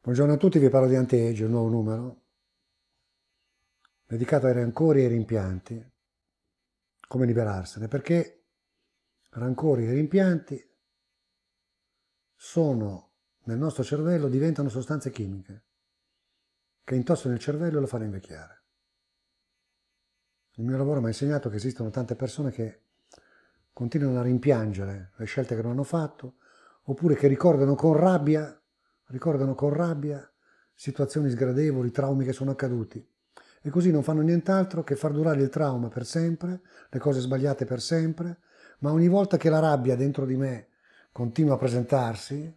Buongiorno a tutti, vi parlo di Anteggio, un nuovo numero, dedicato ai rancori e ai rimpianti, come liberarsene, perché rancori e rimpianti sono, nel nostro cervello, diventano sostanze chimiche, che intossano il cervello e lo fanno invecchiare. Il mio lavoro mi ha insegnato che esistono tante persone che continuano a rimpiangere le scelte che non hanno fatto, oppure che ricordano con rabbia ricordano con rabbia situazioni sgradevoli, traumi che sono accaduti e così non fanno nient'altro che far durare il trauma per sempre, le cose sbagliate per sempre, ma ogni volta che la rabbia dentro di me continua a presentarsi,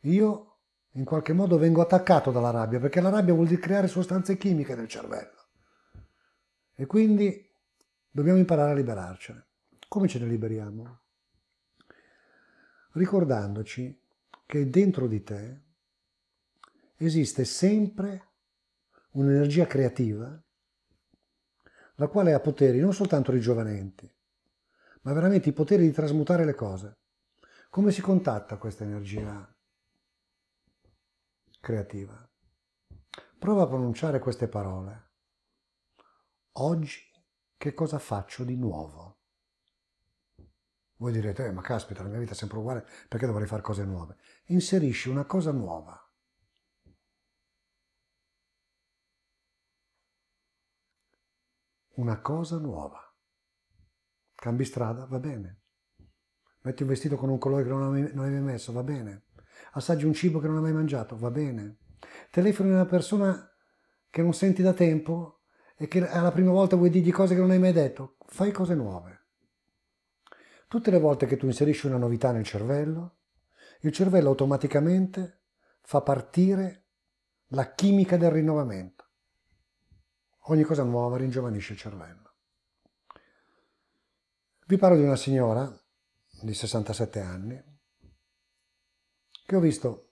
io in qualche modo vengo attaccato dalla rabbia, perché la rabbia vuol dire creare sostanze chimiche nel cervello. E quindi dobbiamo imparare a liberarcene. Come ce ne liberiamo? Ricordandoci che dentro di te esiste sempre un'energia creativa la quale ha poteri non soltanto rigiovanenti, ma veramente i poteri di trasmutare le cose. Come si contatta questa energia creativa? Prova a pronunciare queste parole. Oggi che cosa faccio di nuovo? Voi direte, eh, ma caspita, la mia vita è sempre uguale, perché dovrei fare cose nuove? Inserisci una cosa nuova. Una cosa nuova. Cambi strada, va bene. Metti un vestito con un colore che non hai mai messo, va bene. Assaggi un cibo che non hai mai mangiato, va bene. Telefoni a una persona che non senti da tempo e che è la prima volta vuoi dirgli cose che non hai mai detto. Fai cose nuove. Tutte le volte che tu inserisci una novità nel cervello, il cervello automaticamente fa partire la chimica del rinnovamento. Ogni cosa nuova ringiovanisce il cervello. Vi parlo di una signora di 67 anni che ho visto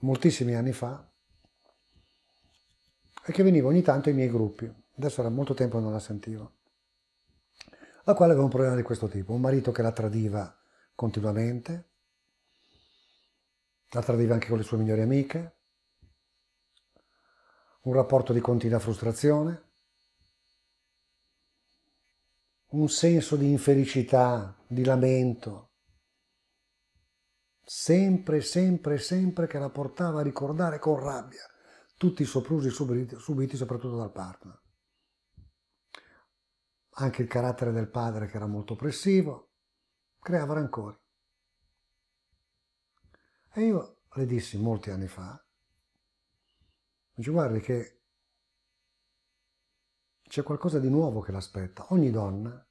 moltissimi anni fa e che veniva ogni tanto ai miei gruppi. Adesso era molto tempo che non la sentivo la quale aveva un problema di questo tipo, un marito che la tradiva continuamente, la tradiva anche con le sue migliori amiche, un rapporto di continua frustrazione, un senso di infelicità, di lamento, sempre, sempre, sempre che la portava a ricordare con rabbia tutti i soprusi subiti, subiti soprattutto dal partner. Anche il carattere del padre, che era molto oppressivo, creava rancori. E io le dissi molti anni fa, dice guardi che c'è qualcosa di nuovo che l'aspetta. Ogni donna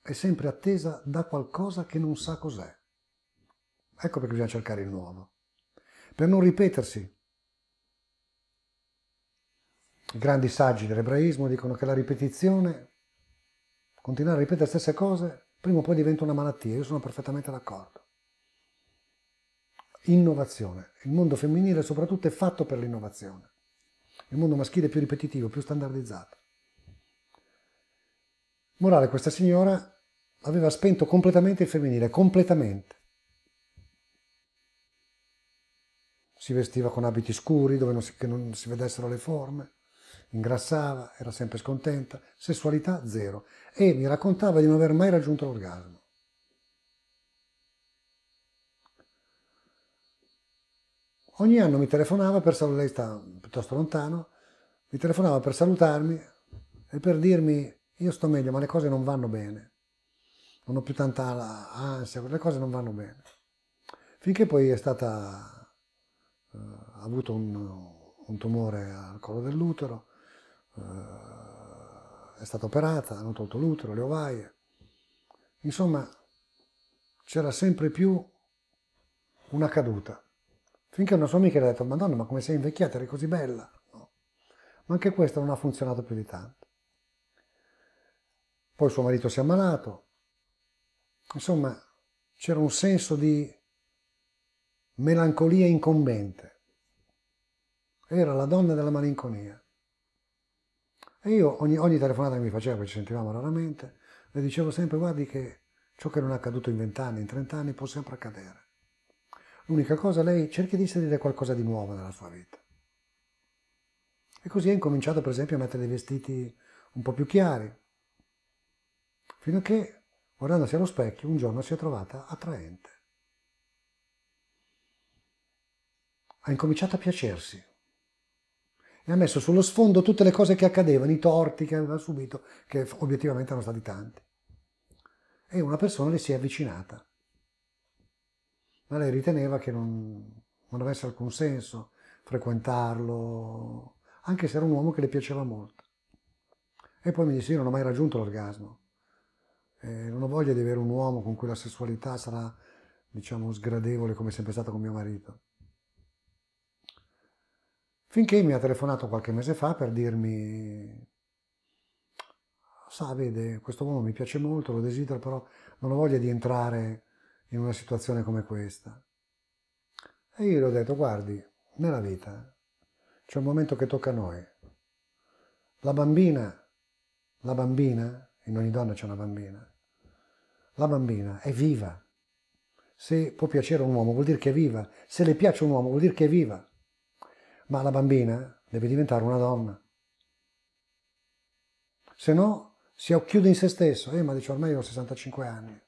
è sempre attesa da qualcosa che non sa cos'è. Ecco perché bisogna cercare il nuovo. Per non ripetersi grandi saggi dell'ebraismo dicono che la ripetizione, continuare a ripetere le stesse cose, prima o poi diventa una malattia. Io sono perfettamente d'accordo. Innovazione. Il mondo femminile soprattutto è fatto per l'innovazione. Il mondo maschile è più ripetitivo, più standardizzato. Morale, questa signora aveva spento completamente il femminile, completamente. Si vestiva con abiti scuri dove non si, non si vedessero le forme ingrassava, era sempre scontenta, sessualità zero e mi raccontava di non aver mai raggiunto l'orgasmo. Ogni anno mi telefonava per salutarmi, lei sta piuttosto lontano, mi telefonava per salutarmi e per dirmi io sto meglio ma le cose non vanno bene, non ho più tanta ansia, le cose non vanno bene. Finché poi è stata, eh, ha avuto un, un tumore al collo dell'utero, eh, è stata operata, hanno tolto l'utero, le ovaie. Insomma, c'era sempre più una caduta. Finché una sua amica gli ha detto, Madonna, ma come sei invecchiata, eri così bella. No. Ma anche questa non ha funzionato più di tanto. Poi suo marito si è ammalato. Insomma, c'era un senso di melancolia incombente. Era la donna della malinconia. E io ogni, ogni telefonata che mi faceva, perché ci sentivamo raramente, le dicevo sempre, guardi che ciò che non è accaduto in vent'anni, in trent'anni può sempre accadere. L'unica cosa, lei cerchi di inserire qualcosa di nuovo nella sua vita. E così ha incominciato per esempio a mettere dei vestiti un po' più chiari, fino a che, guardandosi allo specchio, un giorno si è trovata attraente. Ha incominciato a piacersi, e ha messo sullo sfondo tutte le cose che accadevano, i torti che aveva subito, che obiettivamente erano stati tanti. E una persona le si è avvicinata, ma lei riteneva che non, non avesse alcun senso frequentarlo, anche se era un uomo che le piaceva molto. E poi mi disse, io non ho mai raggiunto l'orgasmo, eh, non ho voglia di avere un uomo con cui la sessualità sarà, diciamo, sgradevole come è sempre stata con mio marito. Finché mi ha telefonato qualche mese fa per dirmi, sa, vede, questo uomo mi piace molto, lo desidero, però non ho voglia di entrare in una situazione come questa. E io gli ho detto, guardi, nella vita c'è un momento che tocca a noi. La bambina, la bambina, in ogni donna c'è una bambina, la bambina è viva. Se può piacere a un uomo vuol dire che è viva, se le piace un uomo vuol dire che è viva ma la bambina deve diventare una donna. Se no si occhiude in se stesso, eh, ma dice ormai io ho 65 anni.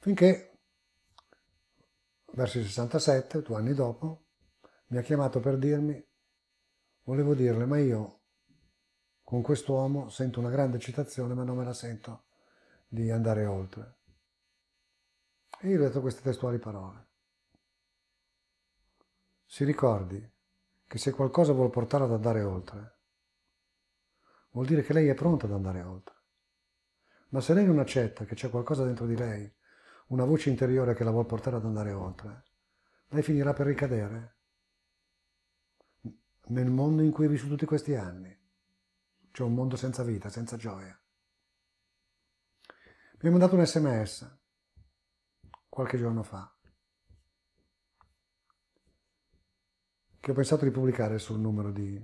Finché, verso i 67, due anni dopo, mi ha chiamato per dirmi, volevo dirle, ma io con quest'uomo sento una grande eccitazione, ma non me la sento di andare oltre. E io ho detto queste testuali parole. Si ricordi che se qualcosa vuol portare ad andare oltre, vuol dire che lei è pronta ad andare oltre. Ma se lei non accetta che c'è qualcosa dentro di lei, una voce interiore che la vuol portare ad andare oltre, lei finirà per ricadere nel mondo in cui ha vissuto tutti questi anni. C'è un mondo senza vita, senza gioia. Mi ha mandato un sms qualche giorno fa che ho pensato di pubblicare sul numero di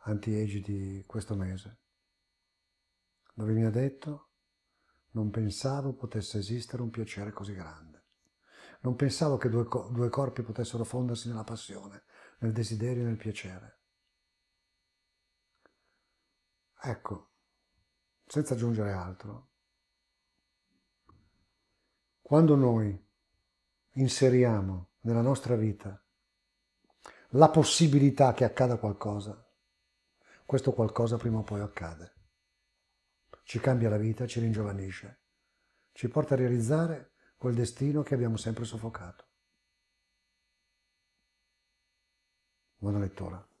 anti-age di questo mese, dove mi ha detto non pensavo potesse esistere un piacere così grande. Non pensavo che due, due corpi potessero fondersi nella passione, nel desiderio e nel piacere. Ecco, senza aggiungere altro, quando noi inseriamo nella nostra vita la possibilità che accada qualcosa, questo qualcosa prima o poi accade. Ci cambia la vita, ci ringiovanisce, ci porta a realizzare quel destino che abbiamo sempre soffocato. Buona lettura.